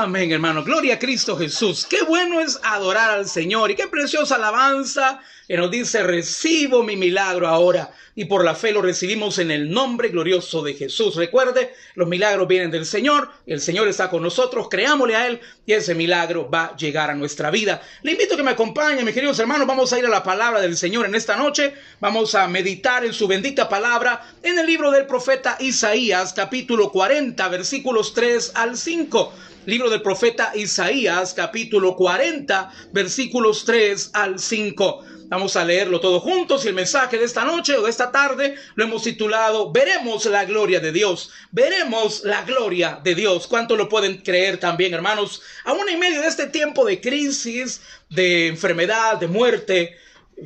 Amén, hermano. Gloria a Cristo Jesús. Qué bueno es adorar al Señor y qué preciosa alabanza que nos dice, recibo mi milagro ahora. Y por la fe lo recibimos en el nombre glorioso de Jesús. Recuerde, los milagros vienen del Señor, el Señor está con nosotros, creámosle a Él y ese milagro va a llegar a nuestra vida. Le invito a que me acompañe, mis queridos hermanos. Vamos a ir a la palabra del Señor en esta noche. Vamos a meditar en su bendita palabra en el libro del profeta Isaías, capítulo 40, versículos 3 al 5. Libro del profeta Isaías, capítulo 40, versículos 3 al 5. Vamos a leerlo todo juntos y el mensaje de esta noche o de esta tarde lo hemos titulado Veremos la gloria de Dios. Veremos la gloria de Dios. ¿Cuánto lo pueden creer también, hermanos? Aún en medio de este tiempo de crisis, de enfermedad, de muerte,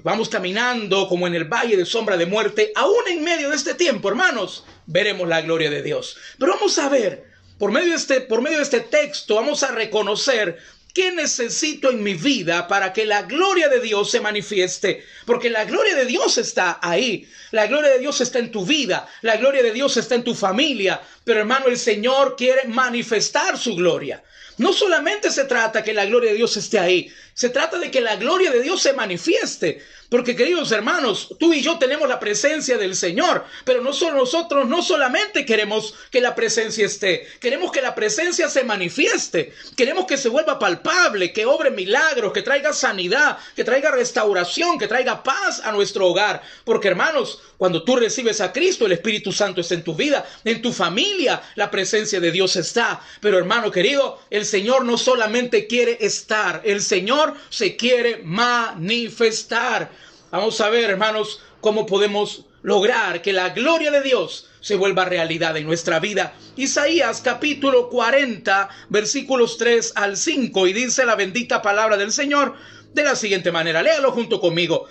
vamos caminando como en el valle de sombra de muerte. Aún en medio de este tiempo, hermanos, veremos la gloria de Dios. Pero vamos a ver por medio de este, por medio de este texto vamos a reconocer ¿Qué necesito en mi vida para que la gloria de Dios se manifieste? Porque la gloria de Dios está ahí. La gloria de Dios está en tu vida. La gloria de Dios está en tu familia. Pero hermano, el Señor quiere manifestar su gloria. No solamente se trata que la gloria de Dios esté ahí, se trata de que la gloria de Dios se manifieste. Porque queridos hermanos, tú y yo tenemos la presencia del Señor, pero no solo nosotros no solamente queremos que la presencia esté, queremos que la presencia se manifieste, queremos que se vuelva palpable, que obre milagros, que traiga sanidad, que traiga restauración, que traiga paz a nuestro hogar. Porque hermanos, cuando tú recibes a Cristo, el Espíritu Santo está en tu vida, en tu familia, la presencia de Dios está. Pero hermano querido, el Señor no solamente quiere estar, el Señor se quiere manifestar. Vamos a ver, hermanos, cómo podemos lograr que la gloria de Dios se vuelva realidad en nuestra vida. Isaías capítulo 40, versículos 3 al 5, y dice la bendita palabra del Señor de la siguiente manera. Léalo junto conmigo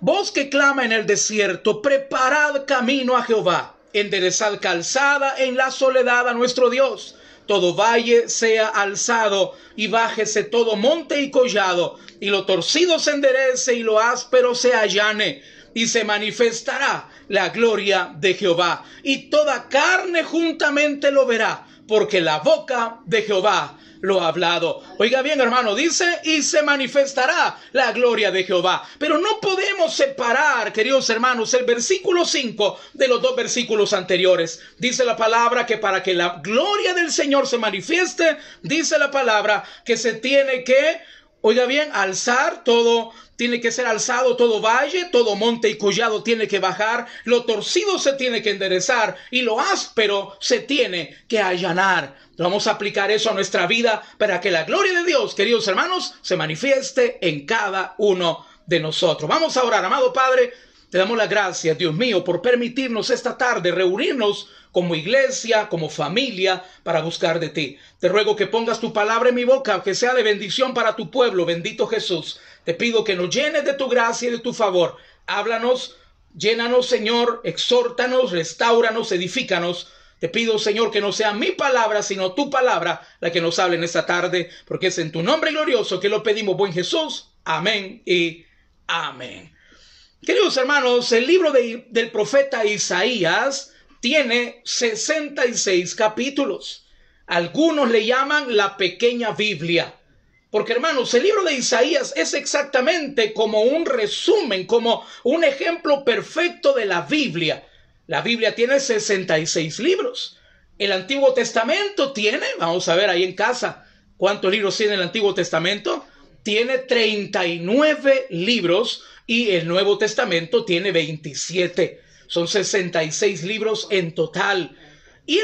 voz que clama en el desierto, preparad camino a Jehová, enderezad calzada en la soledad a nuestro Dios. Todo valle sea alzado y bájese todo monte y collado, y lo torcido se enderece y lo áspero se allane, y se manifestará la gloria de Jehová, y toda carne juntamente lo verá, porque la boca de Jehová lo hablado. Oiga bien, hermano, dice, y se manifestará la gloria de Jehová. Pero no podemos separar, queridos hermanos, el versículo 5 de los dos versículos anteriores. Dice la palabra que para que la gloria del Señor se manifieste, dice la palabra que se tiene que, oiga bien, alzar todo, tiene que ser alzado todo valle, todo monte y collado tiene que bajar, lo torcido se tiene que enderezar y lo áspero se tiene que allanar. Vamos a aplicar eso a nuestra vida para que la gloria de Dios, queridos hermanos, se manifieste en cada uno de nosotros. Vamos a orar, amado Padre. Te damos las gracias, Dios mío, por permitirnos esta tarde reunirnos como iglesia, como familia, para buscar de ti. Te ruego que pongas tu palabra en mi boca, que sea de bendición para tu pueblo, bendito Jesús. Te pido que nos llenes de tu gracia y de tu favor. Háblanos, llénanos, Señor, exhórtanos, restauranos, edifícanos te pido, Señor, que no sea mi palabra, sino tu palabra la que nos hable en esta tarde, porque es en tu nombre glorioso que lo pedimos, buen Jesús. Amén y amén. Queridos hermanos, el libro del profeta Isaías tiene 66 capítulos. Algunos le llaman la pequeña Biblia. Porque hermanos, el libro de Isaías es exactamente como un resumen, como un ejemplo perfecto de la Biblia. La Biblia tiene 66 libros. El Antiguo Testamento tiene, vamos a ver ahí en casa, ¿cuántos libros tiene el Antiguo Testamento? Tiene 39 libros y el Nuevo Testamento tiene 27. Son 66 libros en total. Y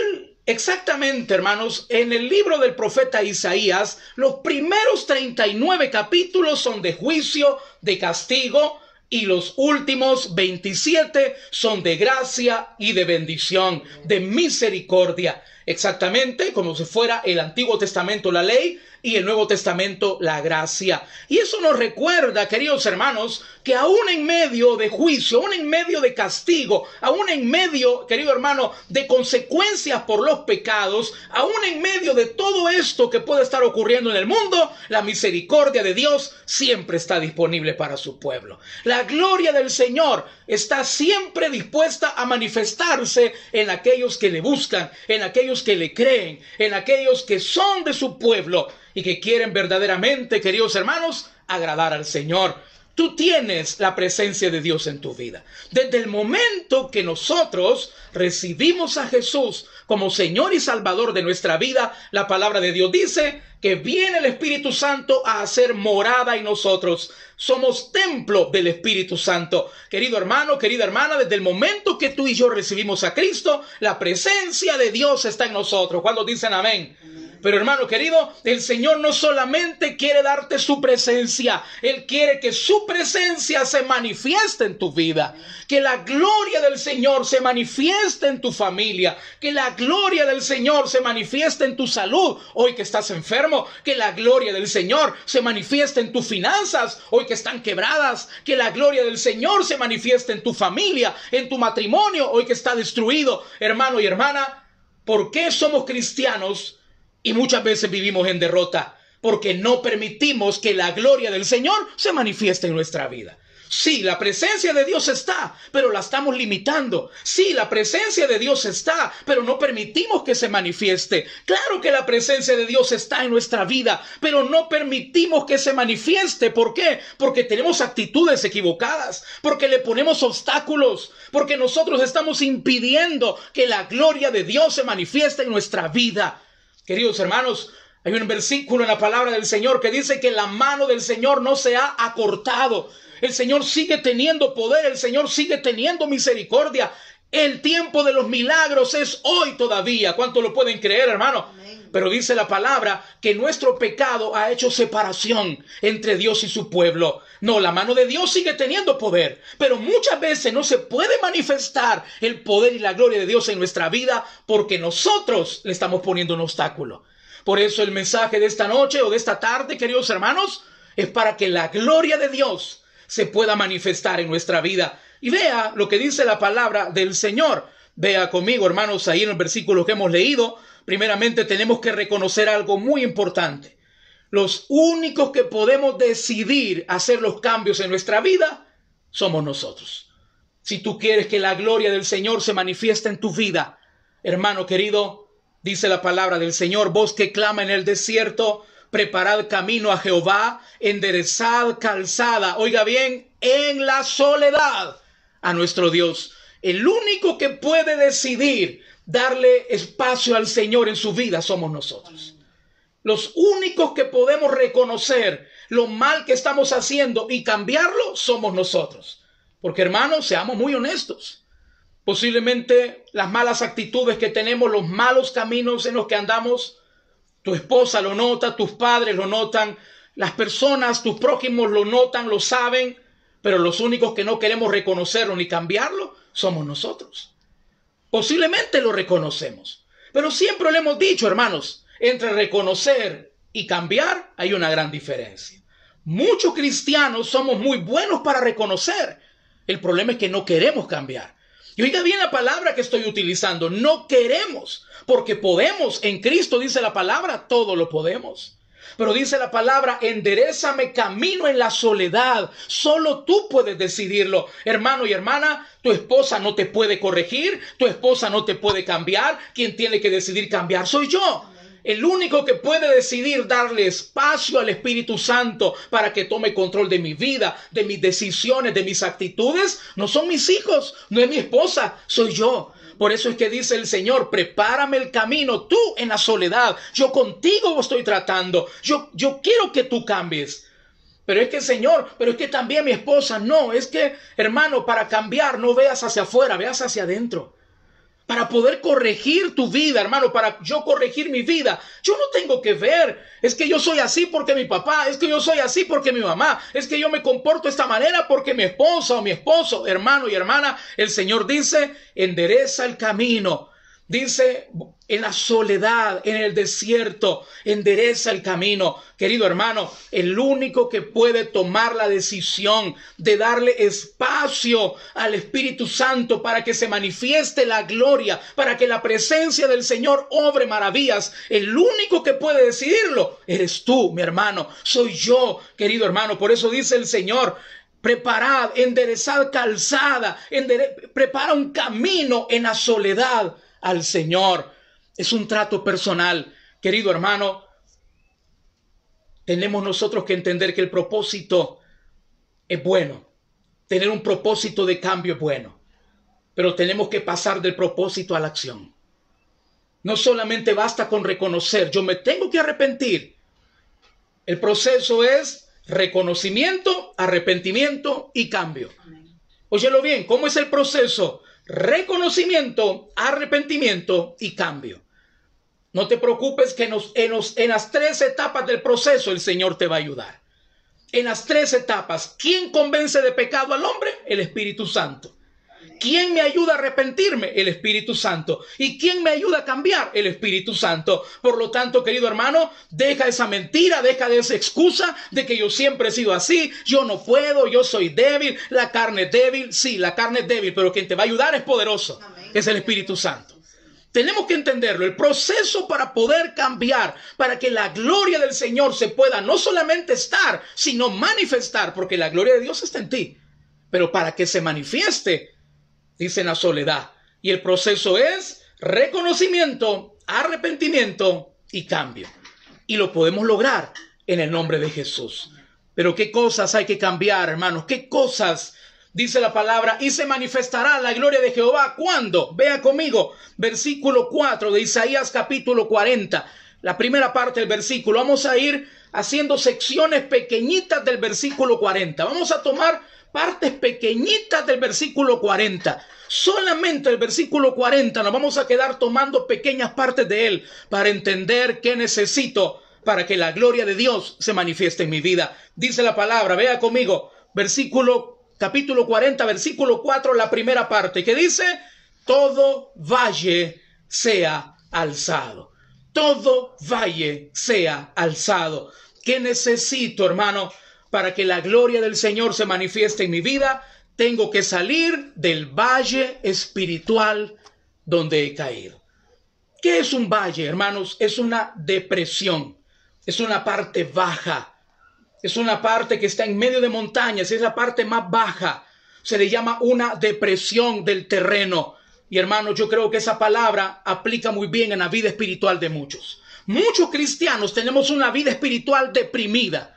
exactamente, hermanos, en el libro del profeta Isaías, los primeros 39 capítulos son de juicio, de castigo, y los últimos 27 son de gracia y de bendición, de misericordia. Exactamente como si fuera el Antiguo Testamento la ley, y el Nuevo Testamento la gracia. Y eso nos recuerda, queridos hermanos, que aún en medio de juicio, aún en medio de castigo, aún en medio, querido hermano, de consecuencias por los pecados, aún en medio de todo esto que puede estar ocurriendo en el mundo, la misericordia de Dios siempre está disponible para su pueblo. La gloria del Señor está siempre dispuesta a manifestarse en aquellos que le buscan, en aquellos que le creen, en aquellos que son de su pueblo y que quieren verdaderamente, queridos hermanos, agradar al Señor. Tú tienes la presencia de Dios en tu vida. Desde el momento que nosotros recibimos a Jesús como Señor y Salvador de nuestra vida, la palabra de Dios dice que viene el Espíritu Santo a hacer morada en nosotros. Somos templo del Espíritu Santo. Querido hermano, querida hermana, desde el momento que tú y yo recibimos a Cristo, la presencia de Dios está en nosotros. Cuando dicen amén. Pero hermano querido, el Señor no solamente quiere darte su presencia, Él quiere que su presencia se manifieste en tu vida, que la gloria del Señor se manifieste en tu familia, que la gloria del Señor se manifieste en tu salud, hoy que estás enfermo, que la gloria del Señor se manifieste en tus finanzas, hoy que están quebradas, que la gloria del Señor se manifieste en tu familia, en tu matrimonio, hoy que está destruido, hermano y hermana. ¿Por qué somos cristianos? Y muchas veces vivimos en derrota porque no permitimos que la gloria del Señor se manifieste en nuestra vida. Sí, la presencia de Dios está, pero la estamos limitando. Sí, la presencia de Dios está, pero no permitimos que se manifieste. Claro que la presencia de Dios está en nuestra vida, pero no permitimos que se manifieste. ¿Por qué? Porque tenemos actitudes equivocadas, porque le ponemos obstáculos, porque nosotros estamos impidiendo que la gloria de Dios se manifieste en nuestra vida. Queridos hermanos, hay un versículo en la palabra del Señor que dice que la mano del Señor no se ha acortado. El Señor sigue teniendo poder, el Señor sigue teniendo misericordia. El tiempo de los milagros es hoy todavía. ¿Cuánto lo pueden creer, hermano? Pero dice la palabra que nuestro pecado ha hecho separación entre Dios y su pueblo. No, la mano de Dios sigue teniendo poder, pero muchas veces no se puede manifestar el poder y la gloria de Dios en nuestra vida porque nosotros le estamos poniendo un obstáculo. Por eso el mensaje de esta noche o de esta tarde, queridos hermanos, es para que la gloria de Dios se pueda manifestar en nuestra vida. Y vea lo que dice la palabra del Señor. Vea conmigo, hermanos, ahí en el versículo que hemos leído, primeramente tenemos que reconocer algo muy importante. Los únicos que podemos decidir hacer los cambios en nuestra vida somos nosotros. Si tú quieres que la gloria del Señor se manifieste en tu vida, hermano querido, dice la palabra del Señor, vos que clama en el desierto, preparad camino a Jehová, enderezad calzada, oiga bien, en la soledad a nuestro Dios. El único que puede decidir darle espacio al Señor en su vida somos nosotros. Los únicos que podemos reconocer lo mal que estamos haciendo y cambiarlo somos nosotros. Porque hermanos, seamos muy honestos. Posiblemente las malas actitudes que tenemos, los malos caminos en los que andamos, tu esposa lo nota, tus padres lo notan, las personas, tus prójimos lo notan, lo saben, pero los únicos que no queremos reconocerlo ni cambiarlo somos nosotros. Posiblemente lo reconocemos. Pero siempre lo hemos dicho, hermanos, entre reconocer y cambiar hay una gran diferencia. Muchos cristianos somos muy buenos para reconocer. El problema es que no queremos cambiar. Y oiga bien la palabra que estoy utilizando. No queremos, porque podemos. En Cristo dice la palabra, todo lo podemos. Pero dice la palabra, enderezame camino en la soledad. Solo tú puedes decidirlo. Hermano y hermana, tu esposa no te puede corregir, tu esposa no te puede cambiar. Quien tiene que decidir cambiar soy yo. El único que puede decidir darle espacio al Espíritu Santo para que tome control de mi vida, de mis decisiones, de mis actitudes, no son mis hijos, no es mi esposa, soy yo. Por eso es que dice el Señor, prepárame el camino tú en la soledad. Yo contigo estoy tratando. Yo, yo quiero que tú cambies. Pero es que, Señor, pero es que también mi esposa, no, es que, hermano, para cambiar no veas hacia afuera, veas hacia adentro para poder corregir tu vida, hermano, para yo corregir mi vida. Yo no tengo que ver, es que yo soy así porque mi papá, es que yo soy así porque mi mamá, es que yo me comporto de esta manera porque mi esposa o mi esposo, hermano y hermana, el Señor dice, endereza el camino Dice, en la soledad, en el desierto, endereza el camino. Querido hermano, el único que puede tomar la decisión de darle espacio al Espíritu Santo para que se manifieste la gloria, para que la presencia del Señor obre maravillas, el único que puede decidirlo, eres tú, mi hermano, soy yo, querido hermano. Por eso dice el Señor, preparad, enderezad calzada, prepara un camino en la soledad al Señor. Es un trato personal. Querido hermano, tenemos nosotros que entender que el propósito es bueno. Tener un propósito de cambio es bueno. Pero tenemos que pasar del propósito a la acción. No solamente basta con reconocer, yo me tengo que arrepentir. El proceso es reconocimiento, arrepentimiento y cambio. Óyelo bien, ¿cómo es el proceso? reconocimiento, arrepentimiento y cambio. No te preocupes que en, en las tres etapas del proceso el Señor te va a ayudar. En las tres etapas, ¿quién convence de pecado al hombre? El Espíritu Santo. ¿Quién me ayuda a arrepentirme? El Espíritu Santo. ¿Y quién me ayuda a cambiar? El Espíritu Santo. Por lo tanto, querido hermano, deja esa mentira, deja de esa excusa de que yo siempre he sido así, yo no puedo, yo soy débil, la carne es débil. Sí, la carne es débil, pero quien te va a ayudar es poderoso. Es el Espíritu Santo. Tenemos que entenderlo. El proceso para poder cambiar, para que la gloria del Señor se pueda no solamente estar, sino manifestar, porque la gloria de Dios está en ti. Pero para que se manifieste, dice la soledad. Y el proceso es reconocimiento, arrepentimiento y cambio. Y lo podemos lograr en el nombre de Jesús. Pero qué cosas hay que cambiar, hermanos, qué cosas dice la palabra, y se manifestará la gloria de Jehová. cuando Vea conmigo, versículo 4 de Isaías capítulo 40, la primera parte del versículo. Vamos a ir haciendo secciones pequeñitas del versículo 40. Vamos a tomar partes pequeñitas del versículo 40. Solamente el versículo 40 nos vamos a quedar tomando pequeñas partes de él para entender qué necesito para que la gloria de Dios se manifieste en mi vida. Dice la palabra, vea conmigo, versículo capítulo 40, versículo 4, la primera parte, que dice, todo valle sea alzado. Todo valle sea alzado. ¿Qué necesito, hermano? para que la gloria del Señor se manifieste en mi vida, tengo que salir del valle espiritual donde he caído. ¿Qué es un valle, hermanos? Es una depresión, es una parte baja, es una parte que está en medio de montañas, es la parte más baja. Se le llama una depresión del terreno. Y hermanos, yo creo que esa palabra aplica muy bien en la vida espiritual de muchos. Muchos cristianos tenemos una vida espiritual deprimida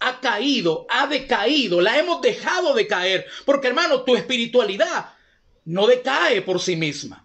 ha caído, ha decaído, la hemos dejado de caer. Porque hermano, tu espiritualidad no decae por sí misma.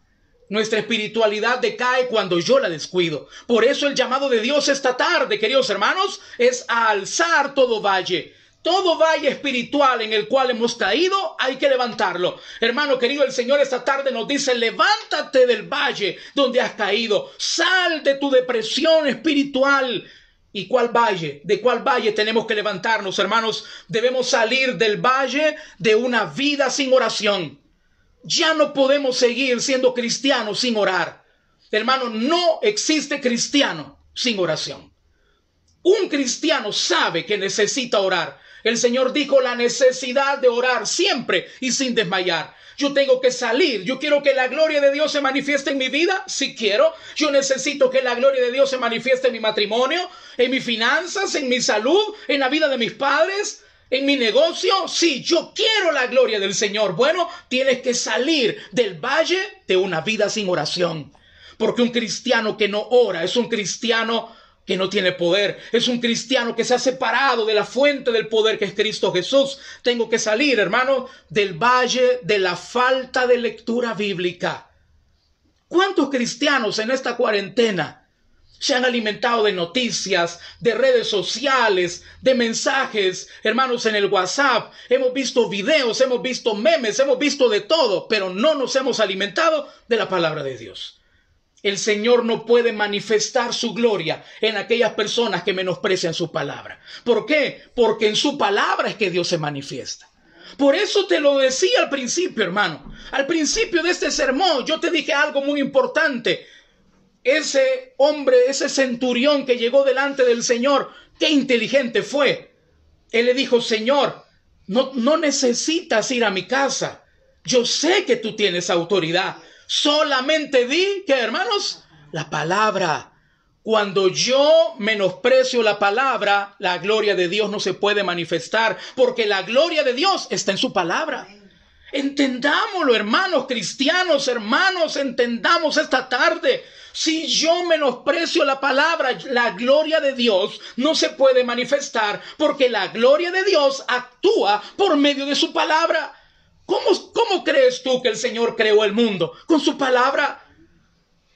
Nuestra espiritualidad decae cuando yo la descuido. Por eso el llamado de Dios esta tarde, queridos hermanos, es a alzar todo valle. Todo valle espiritual en el cual hemos caído, hay que levantarlo. Hermano querido, el Señor esta tarde nos dice, levántate del valle donde has caído, sal de tu depresión espiritual ¿Y cuál valle? ¿De cuál valle tenemos que levantarnos, hermanos? Debemos salir del valle de una vida sin oración. Ya no podemos seguir siendo cristianos sin orar. Hermano, no existe cristiano sin oración. Un cristiano sabe que necesita orar. El Señor dijo la necesidad de orar siempre y sin desmayar. Yo tengo que salir. Yo quiero que la gloria de Dios se manifieste en mi vida. Si quiero, yo necesito que la gloria de Dios se manifieste en mi matrimonio, en mis finanzas, en mi salud, en la vida de mis padres, en mi negocio. Si yo quiero la gloria del Señor. Bueno, tienes que salir del valle de una vida sin oración. Porque un cristiano que no ora es un cristiano que no tiene poder. Es un cristiano que se ha separado de la fuente del poder que es Cristo Jesús. Tengo que salir, hermano, del valle de la falta de lectura bíblica. ¿Cuántos cristianos en esta cuarentena se han alimentado de noticias, de redes sociales, de mensajes, hermanos en el WhatsApp? Hemos visto videos, hemos visto memes, hemos visto de todo, pero no nos hemos alimentado de la palabra de Dios el Señor no puede manifestar su gloria en aquellas personas que menosprecian su palabra. ¿Por qué? Porque en su palabra es que Dios se manifiesta. Por eso te lo decía al principio, hermano. Al principio de este sermón yo te dije algo muy importante. Ese hombre, ese centurión que llegó delante del Señor, qué inteligente fue. Él le dijo, Señor, no, no necesitas ir a mi casa. Yo sé que tú tienes autoridad Solamente di, que hermanos? La palabra. Cuando yo menosprecio la palabra, la gloria de Dios no se puede manifestar, porque la gloria de Dios está en su palabra. Entendámoslo, hermanos cristianos, hermanos, entendamos esta tarde. Si yo menosprecio la palabra, la gloria de Dios no se puede manifestar porque la gloria de Dios actúa por medio de su palabra. ¿Cómo, crees tú que el Señor creó el mundo? Con su palabra.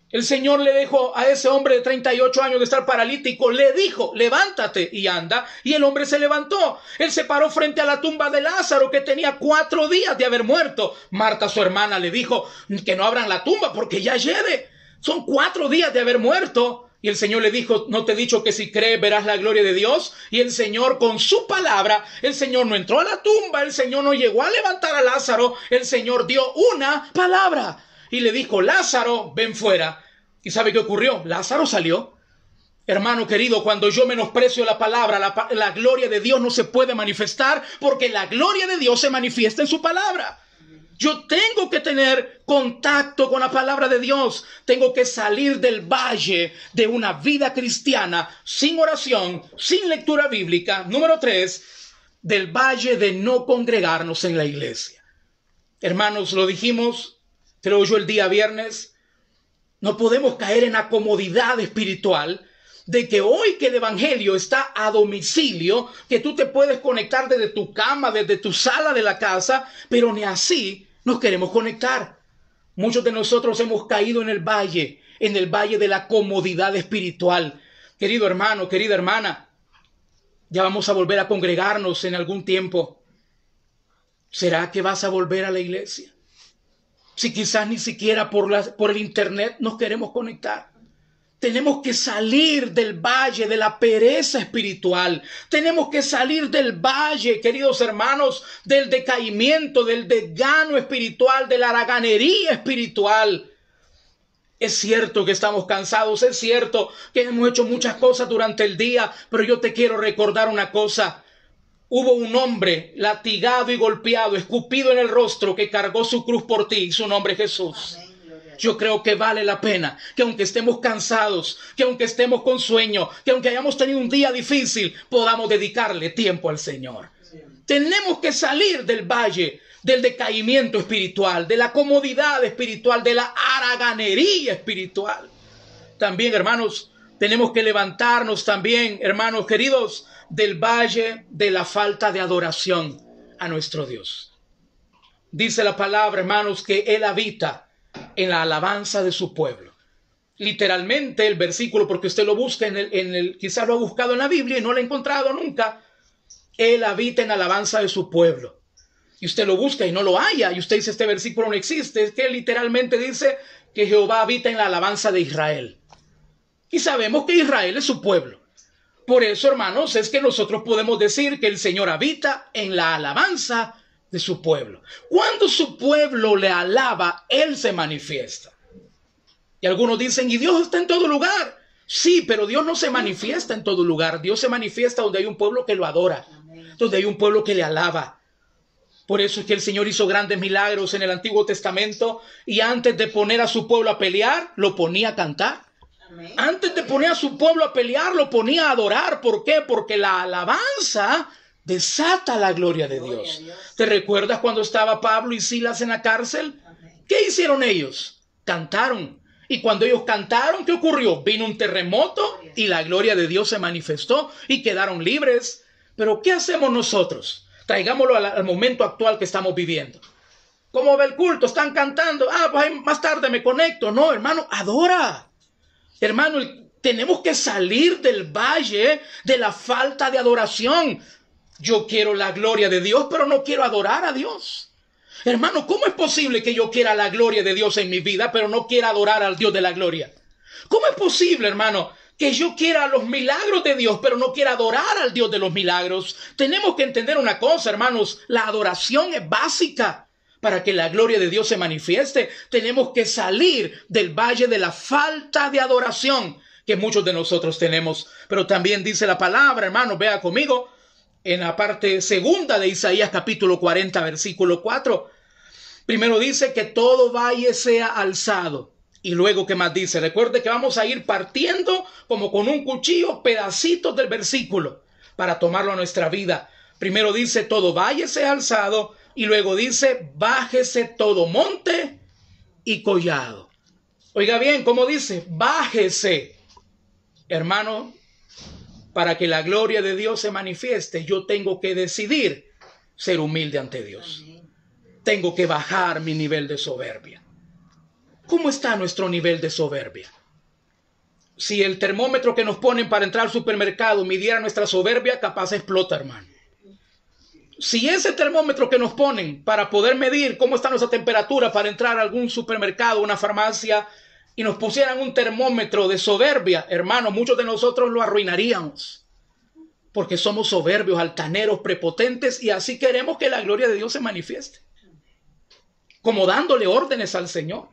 El Señor le dijo a ese hombre de 38 años de estar paralítico, le dijo, levántate y anda. Y el hombre se levantó. Él se paró frente a la tumba de Lázaro, que tenía cuatro días de haber muerto. Marta, su hermana, le dijo que no abran la tumba porque ya lleve. Son cuatro días de haber muerto. Y el Señor le dijo, no te he dicho que si crees verás la gloria de Dios. Y el Señor con su palabra, el Señor no entró a la tumba, el Señor no llegó a levantar a Lázaro, el Señor dio una palabra. Y le dijo, Lázaro, ven fuera. ¿Y sabe qué ocurrió? Lázaro salió. Hermano querido, cuando yo menosprecio la palabra, la, la gloria de Dios no se puede manifestar porque la gloria de Dios se manifiesta en su palabra. Yo tengo que tener contacto con la palabra de Dios. Tengo que salir del valle de una vida cristiana sin oración, sin lectura bíblica. Número tres, del valle de no congregarnos en la iglesia. Hermanos, lo dijimos, creo yo, el día viernes. No podemos caer en la comodidad espiritual de que hoy que el Evangelio está a domicilio, que tú te puedes conectar desde tu cama, desde tu sala de la casa, pero ni así nos queremos conectar. Muchos de nosotros hemos caído en el valle, en el valle de la comodidad espiritual. Querido hermano, querida hermana, ya vamos a volver a congregarnos en algún tiempo. ¿Será que vas a volver a la iglesia? Si quizás ni siquiera por, la, por el Internet nos queremos conectar. Tenemos que salir del valle de la pereza espiritual. Tenemos que salir del valle, queridos hermanos, del decaimiento, del desgano espiritual, de la haraganería espiritual. Es cierto que estamos cansados, es cierto que hemos hecho muchas cosas durante el día, pero yo te quiero recordar una cosa. Hubo un hombre latigado y golpeado, escupido en el rostro, que cargó su cruz por ti su nombre es Jesús yo creo que vale la pena que aunque estemos cansados, que aunque estemos con sueño, que aunque hayamos tenido un día difícil, podamos dedicarle tiempo al Señor. Tenemos que salir del valle del decaimiento espiritual, de la comodidad espiritual, de la haraganería espiritual. También, hermanos, tenemos que levantarnos también, hermanos queridos, del valle de la falta de adoración a nuestro Dios. Dice la palabra, hermanos, que Él habita en la alabanza de su pueblo. Literalmente el versículo, porque usted lo busca en el, quizá lo ha buscado en la Biblia y no lo ha encontrado nunca. Él habita en alabanza de su pueblo. Y usted lo busca y no lo haya. Y usted dice, este versículo no existe. Es que literalmente dice que Jehová habita en la alabanza de Israel. Y sabemos que Israel es su pueblo. Por eso, hermanos, es que nosotros podemos decir que el Señor habita en la alabanza de su pueblo. Cuando su pueblo le alaba, Él se manifiesta. Y algunos dicen, y Dios está en todo lugar. Sí, pero Dios no se manifiesta en todo lugar. Dios se manifiesta donde hay un pueblo que lo adora, donde hay un pueblo que le alaba. Por eso es que el Señor hizo grandes milagros en el Antiguo Testamento y antes de poner a su pueblo a pelear, lo ponía a cantar. Antes de poner a su pueblo a pelear, lo ponía a adorar. ¿Por qué? Porque la alabanza desata la gloria de Dios. ¿Te recuerdas cuando estaba Pablo y Silas en la cárcel? ¿Qué hicieron ellos? Cantaron. Y cuando ellos cantaron, ¿qué ocurrió? Vino un terremoto y la gloria de Dios se manifestó y quedaron libres. Pero ¿qué hacemos nosotros? Traigámoslo al, momento actual que estamos viviendo. ¿Cómo ve el culto? Están cantando. Ah, pues más tarde me conecto. No, hermano, adora. Hermano, tenemos que salir del valle de la falta de adoración. Yo quiero la gloria de Dios, pero no quiero adorar a Dios. Hermano, ¿cómo es posible que yo quiera la gloria de Dios en mi vida, pero no quiera adorar al Dios de la gloria? ¿Cómo es posible, hermano, que yo quiera los milagros de Dios, pero no quiera adorar al Dios de los milagros? Tenemos que entender una cosa, hermanos, la adoración es básica. Para que la gloria de Dios se manifieste, tenemos que salir del valle de la falta de adoración que muchos de nosotros tenemos. Pero también dice la palabra, hermano, vea conmigo, en la parte segunda de Isaías capítulo 40, versículo 4. Primero dice que todo valle sea alzado. Y luego, ¿qué más dice? Recuerde que vamos a ir partiendo como con un cuchillo pedacitos del versículo para tomarlo a nuestra vida. Primero dice todo valle sea alzado y luego dice bájese todo monte y collado. Oiga bien, ¿cómo dice? Bájese. Hermano, para que la gloria de Dios se manifieste, yo tengo que decidir ser humilde ante Dios. Tengo que bajar mi nivel de soberbia. ¿Cómo está nuestro nivel de soberbia? Si el termómetro que nos ponen para entrar al supermercado midiera nuestra soberbia, capaz explota, hermano. Si ese termómetro que nos ponen para poder medir cómo está nuestra temperatura para entrar a algún supermercado, una farmacia, y nos pusieran un termómetro de soberbia, hermano, muchos de nosotros lo arruinaríamos. Porque somos soberbios, altaneros, prepotentes y así queremos que la gloria de Dios se manifieste. Como dándole órdenes al Señor.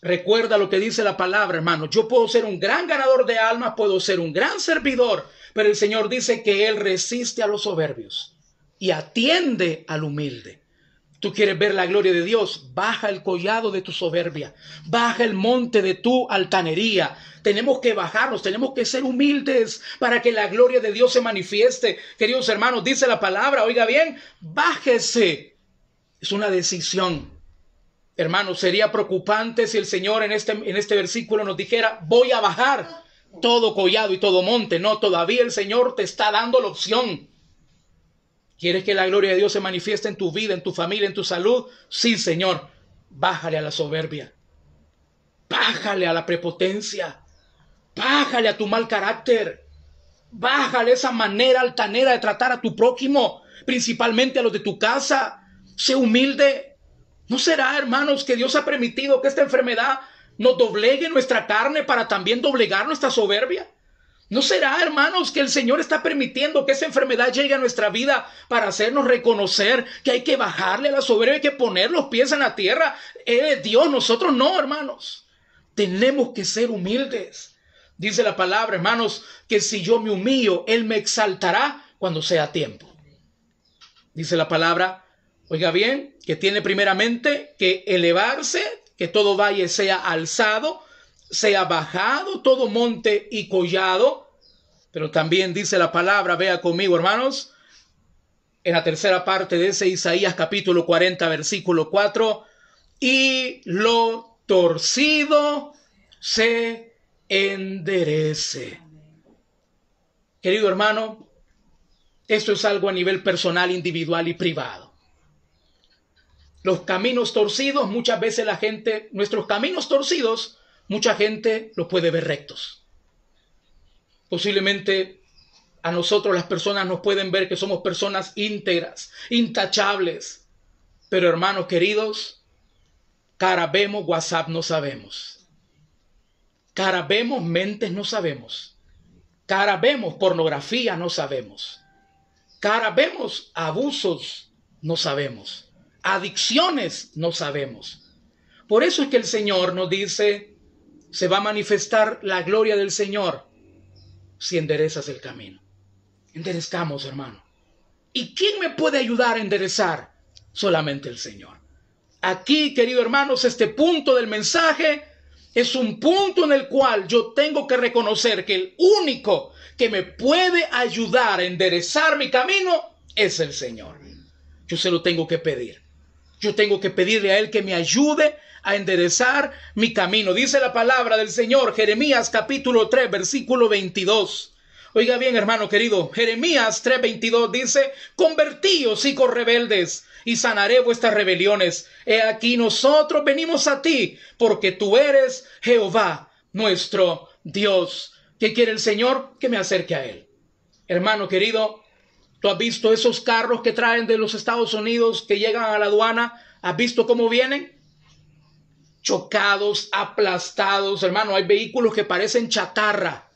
Recuerda lo que dice la palabra, hermano. Yo puedo ser un gran ganador de almas, puedo ser un gran servidor, pero el Señor dice que Él resiste a los soberbios y atiende al humilde. Tú quieres ver la gloria de Dios, baja el collado de tu soberbia, baja el monte de tu altanería. Tenemos que bajarnos, tenemos que ser humildes para que la gloria de Dios se manifieste. Queridos hermanos, dice la palabra, oiga bien, bájese. Es una decisión. Hermanos, sería preocupante si el Señor en este, en este versículo nos dijera, voy a bajar todo collado y todo monte. No, todavía el Señor te está dando la opción. ¿Quieres que la gloria de Dios se manifieste en tu vida, en tu familia, en tu salud? Sí, Señor. Bájale a la soberbia. Bájale a la prepotencia. Bájale a tu mal carácter. Bájale esa manera altanera de tratar a tu prójimo, principalmente a los de tu casa. Sé humilde. ¿No será, hermanos, que Dios ha permitido que esta enfermedad nos doblegue nuestra carne para también doblegar nuestra soberbia? ¿No será, hermanos, que el Señor está permitiendo que esa enfermedad llegue a nuestra vida para hacernos reconocer que hay que bajarle a la soberbia, hay que poner los pies en la tierra? Él eh, es Dios, nosotros no, hermanos. Tenemos que ser humildes. Dice la palabra, hermanos, que si yo me humillo, Él me exaltará cuando sea tiempo. Dice la palabra, oiga bien, que tiene primeramente que elevarse, que todo valle sea alzado ha bajado todo monte y collado, pero también dice la palabra, vea conmigo hermanos, en la tercera parte de ese Isaías capítulo 40 versículo 4, y lo torcido se enderece. Querido hermano, esto es algo a nivel personal, individual y privado. Los caminos torcidos, muchas veces la gente, nuestros caminos torcidos, mucha gente los puede ver rectos. Posiblemente a nosotros las personas nos pueden ver que somos personas íntegras, intachables. Pero hermanos queridos, cara vemos, WhatsApp no sabemos. Cara vemos, mentes no sabemos. Cara vemos, pornografía no sabemos. Cara vemos, abusos no sabemos. Adicciones no sabemos. Por eso es que el Señor nos dice, se va a manifestar la gloria del Señor si enderezas el camino. Enderezcamos, hermano. ¿Y quién me puede ayudar a enderezar? Solamente el Señor. Aquí, querido hermanos, este punto del mensaje es un punto en el cual yo tengo que reconocer que el único que me puede ayudar a enderezar mi camino es el Señor. Yo se lo tengo que pedir. Yo tengo que pedirle a Él que me ayude a enderezar mi camino. Dice la palabra del Señor, Jeremías capítulo 3, versículo 22. Oiga bien, hermano querido, Jeremías 22, dice, convertíos, hijos rebeldes, y sanaré vuestras rebeliones. He aquí nosotros venimos a ti, porque tú eres Jehová, nuestro Dios. ¿Qué quiere el Señor? Que me acerque a Él. Hermano querido, ¿tú has visto esos carros que traen de los Estados Unidos que llegan a la aduana? ¿Has visto cómo vienen? chocados, aplastados, hermano, hay vehículos que parecen chatarra,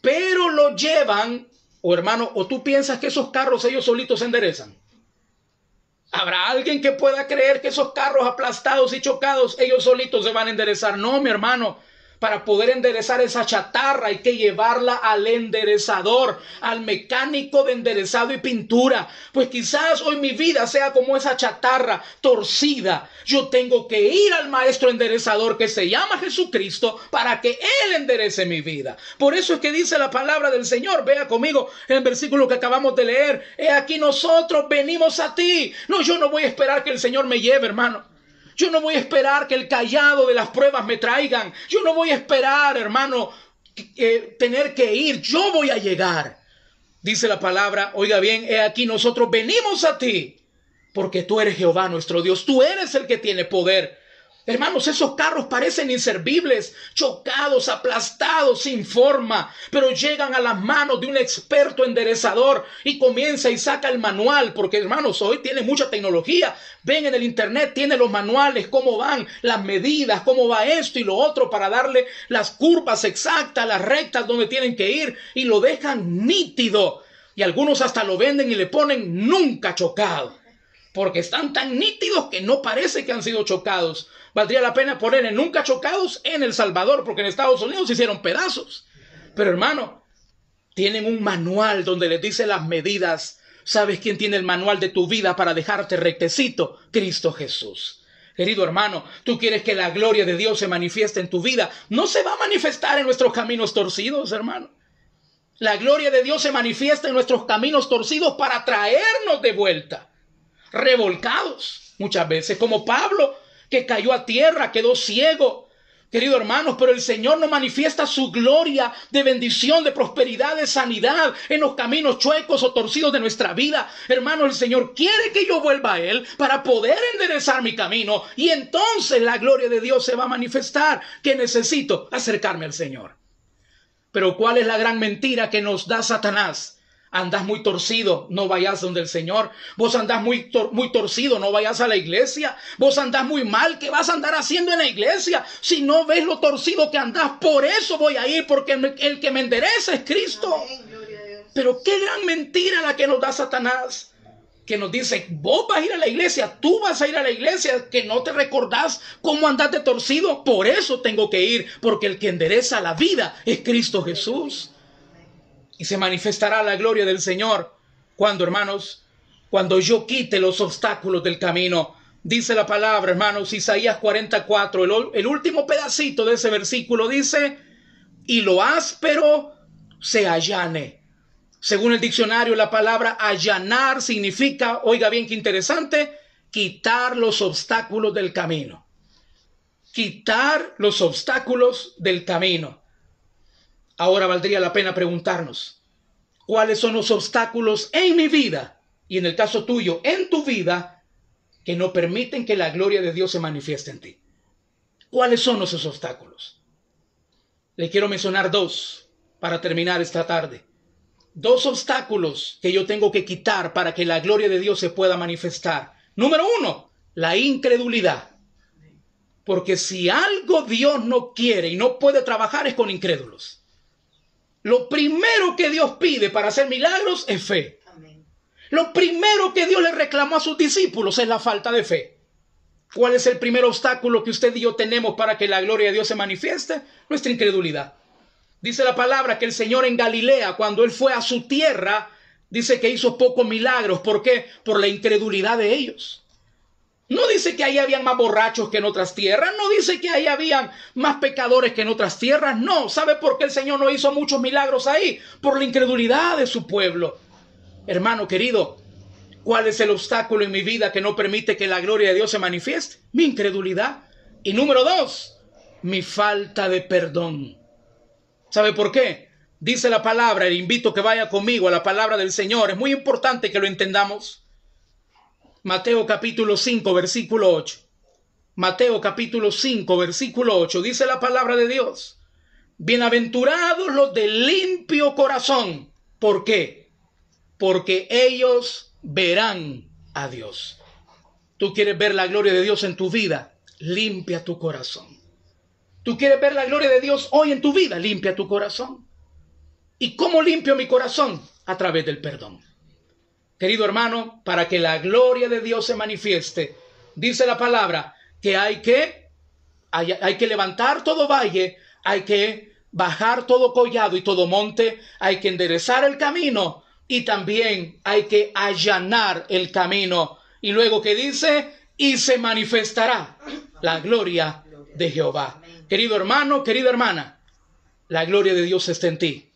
pero lo llevan, o hermano, o tú piensas que esos carros ellos solitos se enderezan. ¿Habrá alguien que pueda creer que esos carros aplastados y chocados ellos solitos se van a enderezar? No, mi hermano, para poder enderezar esa chatarra hay que llevarla al enderezador, al mecánico de enderezado y pintura. Pues quizás hoy mi vida sea como esa chatarra torcida. Yo tengo que ir al maestro enderezador que se llama Jesucristo para que Él enderece mi vida. Por eso es que dice la palabra del Señor. Vea conmigo en el versículo que acabamos de leer. He aquí nosotros venimos a ti. No, yo no voy a esperar que el Señor me lleve, hermano. Yo no voy a esperar que el callado de las pruebas me traigan. Yo no voy a esperar, hermano, eh, tener que ir. Yo voy a llegar. Dice la palabra, oiga bien, he aquí nosotros venimos a ti, porque tú eres Jehová nuestro Dios. Tú eres el que tiene poder Hermanos, esos carros parecen inservibles, chocados, aplastados, sin forma, pero llegan a las manos de un experto enderezador y comienza y saca el manual, porque hermanos, hoy tiene mucha tecnología. Ven en el internet, tiene los manuales, cómo van las medidas, cómo va esto y lo otro para darle las curvas exactas, las rectas donde tienen que ir y lo dejan nítido. Y algunos hasta lo venden y le ponen nunca chocado porque están tan nítidos que no parece que han sido chocados. Valdría la pena poner en nunca chocados en El Salvador, porque en Estados Unidos se hicieron pedazos. Pero hermano, tienen un manual donde les dice las medidas. ¿Sabes quién tiene el manual de tu vida para dejarte rectecito? Cristo Jesús. Querido hermano, tú quieres que la gloria de Dios se manifieste en tu vida. No se va a manifestar en nuestros caminos torcidos, hermano. La gloria de Dios se manifiesta en nuestros caminos torcidos para traernos de vuelta, revolcados muchas veces, como Pablo que cayó a tierra, quedó ciego. Querido hermanos, pero el Señor no manifiesta su gloria de bendición, de prosperidad, de sanidad en los caminos chuecos o torcidos de nuestra vida. Hermano, el Señor quiere que yo vuelva a Él para poder enderezar mi camino y entonces la gloria de Dios se va a manifestar que necesito acercarme al Señor. Pero ¿cuál es la gran mentira que nos da Satanás? andás muy torcido, no vayas donde el Señor. Vos andás muy, muy torcido, no vayas a la iglesia. Vos andás muy mal, ¿qué vas a andar haciendo en la iglesia? Si no ves lo torcido que andás, por eso voy a ir, porque el que me endereza es Cristo. Pero qué gran mentira la que nos da Satanás que nos dice, vos vas a ir a la iglesia, tú vas a ir a la iglesia, que no te recordás cómo andaste torcido, por eso tengo que ir, porque el que endereza la vida es Cristo Jesús y se manifestará la gloria del Señor. Cuando, hermanos, cuando yo quite los obstáculos del camino, dice la palabra, hermanos, Isaías 44, el, el último pedacito de ese versículo dice, y lo áspero se allane. Según el diccionario, la palabra allanar significa, oiga bien qué interesante, quitar los obstáculos del camino. Quitar los obstáculos del camino. Ahora valdría la pena preguntarnos, ¿cuáles son los obstáculos en mi vida y en el caso tuyo, en tu vida, que no permiten que la gloria de Dios se manifieste en ti? ¿Cuáles son esos obstáculos? Le quiero mencionar dos para terminar esta tarde. Dos obstáculos que yo tengo que quitar para que la gloria de Dios se pueda manifestar. Número uno, la incredulidad. Porque si algo Dios no quiere y no puede trabajar es con incrédulos. Lo primero que Dios pide para hacer milagros es fe. Lo primero que Dios le reclamó a sus discípulos es la falta de fe. ¿Cuál es el primer obstáculo que usted y yo tenemos para que la gloria de Dios se manifieste? Nuestra incredulidad. Dice la palabra que el Señor en Galilea, cuando él fue a su tierra, dice que hizo pocos milagros. ¿Por qué? Por la incredulidad de ellos. No dice que ahí habían más borrachos que en otras tierras, no dice que ahí habían más pecadores que en otras tierras, no. ¿Sabe por qué el Señor no hizo muchos milagros ahí? Por la incredulidad de su pueblo. Hermano querido, ¿cuál es el obstáculo en mi vida que no permite que la gloria de Dios se manifieste? Mi incredulidad. Y número dos, mi falta de perdón. ¿Sabe por qué? Dice la palabra, le invito que vaya conmigo a la palabra del Señor. Es muy importante que lo entendamos. Mateo capítulo 5, versículo 8. Mateo capítulo 5, versículo 8. Dice la palabra de Dios. Bienaventurados los de limpio corazón. ¿Por qué? Porque ellos verán a Dios. Tú quieres ver la gloria de Dios en tu vida. Limpia tu corazón. Tú quieres ver la gloria de Dios hoy en tu vida. Limpia tu corazón. ¿Y cómo limpio mi corazón? A través del perdón querido hermano, para que la gloria de Dios se manifieste. Dice la palabra que hay que, hay, que levantar todo valle, hay que bajar todo collado y todo monte, hay que enderezar el camino y también hay que allanar el camino. Y luego que dice, y se manifestará la gloria de Jehová. Querido hermano, querida hermana, la gloria de Dios está en ti.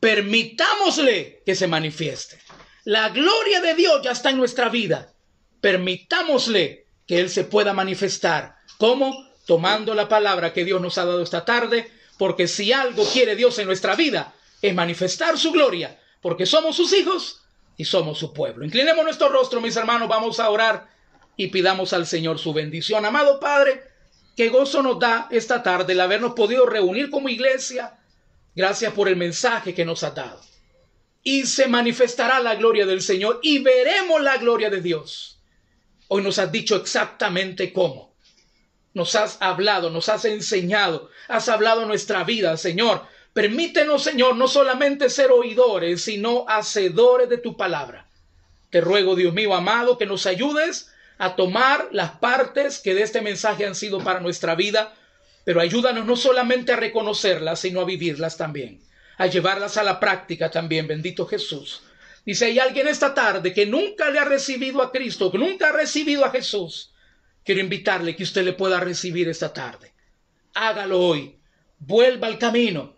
Permitámosle que se manifieste. La gloria de Dios ya está en nuestra vida. Permitámosle que Él se pueda manifestar. ¿Cómo? Tomando la palabra que Dios nos ha dado esta tarde, porque si algo quiere Dios en nuestra vida, es manifestar su gloria, porque somos sus hijos y somos su pueblo. Inclinemos nuestro rostro, mis hermanos, vamos a orar y pidamos al Señor su bendición. Amado Padre, qué gozo nos da esta tarde el habernos podido reunir como iglesia. Gracias por el mensaje que nos ha dado y se manifestará la gloria del Señor y veremos la gloria de Dios. Hoy nos has dicho exactamente cómo. Nos has hablado, nos has enseñado, has hablado nuestra vida, Señor. Permítenos, Señor, no solamente ser oidores, sino hacedores de tu palabra. Te ruego, Dios mío amado, que nos ayudes a tomar las partes que de este mensaje han sido para nuestra vida, pero ayúdanos no solamente a reconocerlas, sino a vivirlas también a llevarlas a la práctica también, bendito Jesús. Dice, hay alguien esta tarde que nunca le ha recibido a Cristo, que nunca ha recibido a Jesús. Quiero invitarle que usted le pueda recibir esta tarde. Hágalo hoy. Vuelva al camino.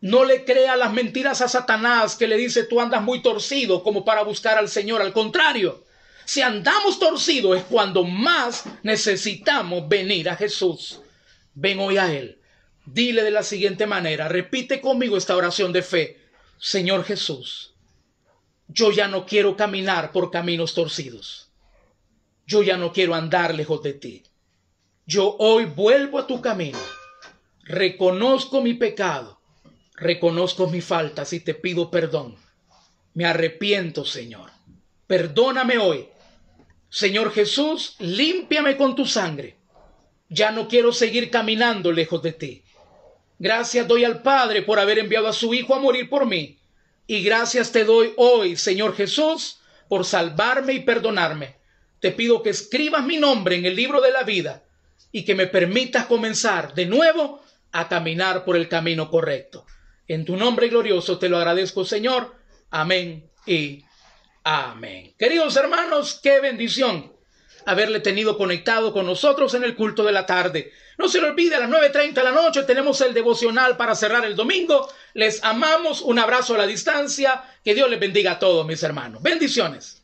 No le crea las mentiras a Satanás que le dice tú andas muy torcido como para buscar al Señor. Al contrario, si andamos torcidos es cuando más necesitamos venir a Jesús. Ven hoy a Él. Dile de la siguiente manera, repite conmigo esta oración de fe. Señor Jesús, yo ya no quiero caminar por caminos torcidos. Yo ya no quiero andar lejos de ti. Yo hoy vuelvo a tu camino. Reconozco mi pecado. Reconozco mis faltas y te pido perdón. Me arrepiento, Señor. Perdóname hoy. Señor Jesús, límpiame con tu sangre. Ya no quiero seguir caminando lejos de ti. Gracias doy al Padre por haber enviado a su Hijo a morir por mí. Y gracias te doy hoy, Señor Jesús, por salvarme y perdonarme. Te pido que escribas mi nombre en el libro de la vida y que me permitas comenzar de nuevo a caminar por el camino correcto. En tu nombre glorioso te lo agradezco, Señor. Amén y amén. Queridos hermanos, qué bendición haberle tenido conectado con nosotros en el culto de la tarde. No se le olvide, a las 9.30 de la noche tenemos el devocional para cerrar el domingo. Les amamos, un abrazo a la distancia, que Dios les bendiga a todos mis hermanos. Bendiciones.